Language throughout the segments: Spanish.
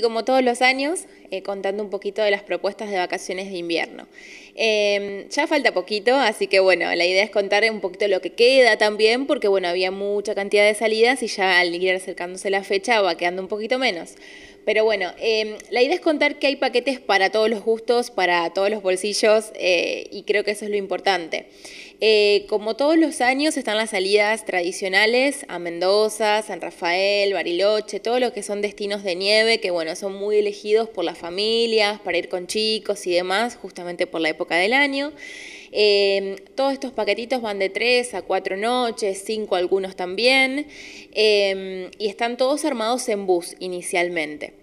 como todos los años, eh, contando un poquito de las propuestas de vacaciones de invierno. Em, ya falta poquito, así que bueno, la idea es contar un poquito lo que queda también, porque bueno, había mucha cantidad de salidas y ya al ir acercándose la fecha va quedando un poquito menos. Pero bueno, em, la idea es contar que hay paquetes para todos los gustos, para todos los bolsillos, eh, y creo que eso es lo importante. Eh, como todos los años están las salidas tradicionales a Mendoza, San Rafael, Bariloche, todo lo que son destinos de nieve, que bueno, son muy elegidos por las familias, para ir con chicos y demás, justamente por la época del año. Em, todos estos paquetitos van de tres a cuatro noches, cinco algunos también, em, y están todos armados en bus inicialmente.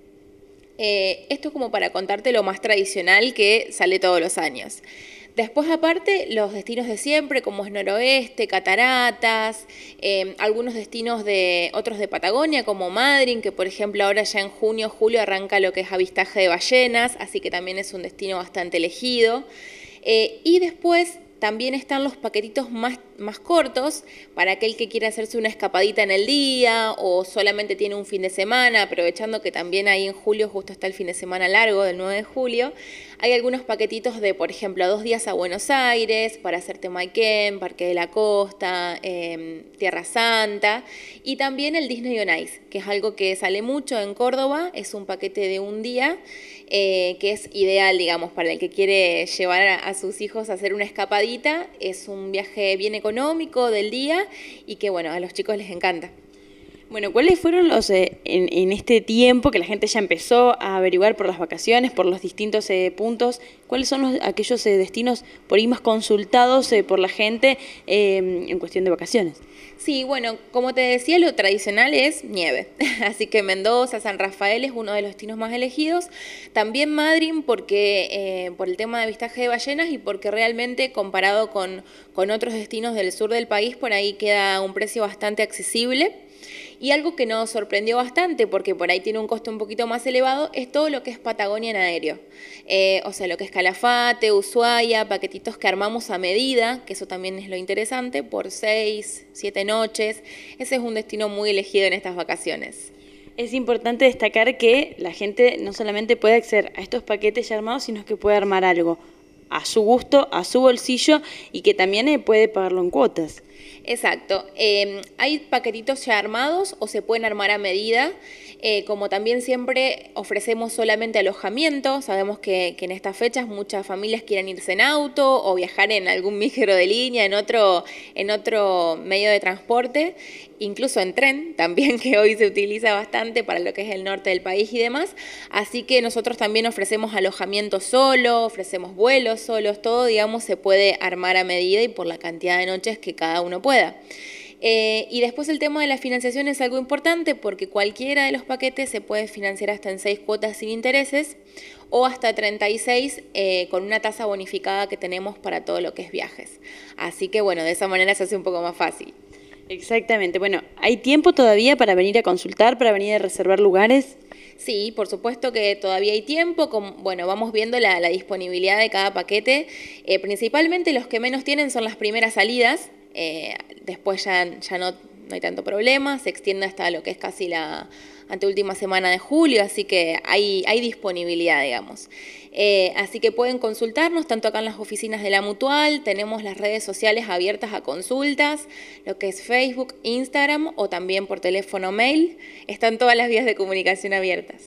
Eh, esto es como para contarte lo más tradicional que sale todos los años. Después aparte, los destinos de siempre, como es Noroeste, Cataratas, eh, algunos destinos de otros de Patagonia, como Madryn, que por ejemplo ahora ya en junio, julio arranca lo que es avistaje de ballenas, así que también es un destino bastante elegido. Eh, y después también están los paquetitos más, más cortos para aquel que quiere hacerse una escapadita en el día o solamente tiene un fin de semana, aprovechando que también ahí en julio justo está el fin de semana largo del 9 de julio. Hay algunos paquetitos de, por ejemplo, dos días a Buenos Aires para hacerte Maiken, Parque de la Costa, em, Tierra Santa y también el Disney on Ice, que es algo que sale mucho en Córdoba, es un paquete de un día. Eh, que es ideal, digamos, para el que quiere llevar a, sus hijos a hacer una escapadita. Es un viaje bien económico del día y que, bueno, a los chicos les encanta. Bueno, ¿cuáles fueron los, eh, en, este tiempo que la gente ya empezó a averiguar por las vacaciones, por los distintos eh, puntos, cuáles son aquellos destinos por ahí más consultados por la gente en cuestión de vacaciones? Sí, bueno, como te decía, lo tradicional es nieve. Así que Mendoza, San Rafael es uno de los destinos más elegidos. También Madrid porque, eh, por el tema de avistaje de ballenas y porque realmente comparado con, con otros destinos del sur del país, por ahí queda un precio bastante accesible. Y algo que nos sorprendió bastante, porque por ahí tiene un costo un poquito más elevado, es todo lo que es Patagonia en aéreo. Eh, o sea, lo que es Calafate, Ushuaia, paquetitos que armamos a medida, que eso también es lo interesante, por seis, siete noches. Ese es un destino muy elegido en estas vacaciones. Es importante destacar que la gente no solamente puede acceder a estos paquetes ya armados, sino que puede armar algo a su gusto, a su bolsillo y que también eh, puede pagarlo en cuotas. Exacto. Em, hay paquetitos ya armados o se pueden armar a medida. Eh, como también siempre ofrecemos solamente alojamiento, sabemos que, en estas fechas muchas familias quieren irse en auto o viajar en algún micro de línea, en otro, en otro medio de transporte, incluso en tren también, que hoy se utiliza bastante para lo que es el norte del país y demás. Así que nosotros también ofrecemos alojamiento solo, ofrecemos vuelos solos, todo, digamos, se puede armar a medida y por la cantidad de noches que cada uno puede. Eh, y después el tema de la financiación es algo importante porque cualquiera de los paquetes se puede financiar hasta en seis cuotas sin intereses o hasta 36 eh, con una tasa bonificada que tenemos para todo lo que es viajes. Así que bueno, de esa manera se hace un poco más fácil. Exactamente. Bueno, ¿hay tiempo todavía para venir a consultar, para venir a reservar lugares? Sí, por supuesto que todavía hay tiempo. bueno, vamos viendo la, disponibilidad de cada paquete. Eh, principalmente los que menos tienen son las primeras salidas después ya, no, hay tanto problema, se extiende hasta lo que es casi la anteúltima semana de julio, así que hay, hay disponibilidad, digamos. Eh, así que pueden consultarnos tanto acá en las oficinas de la Mutual, tenemos las redes sociales abiertas a consultas, lo que es Facebook, Instagram o también por teléfono mail. Están todas las vías de comunicación abiertas.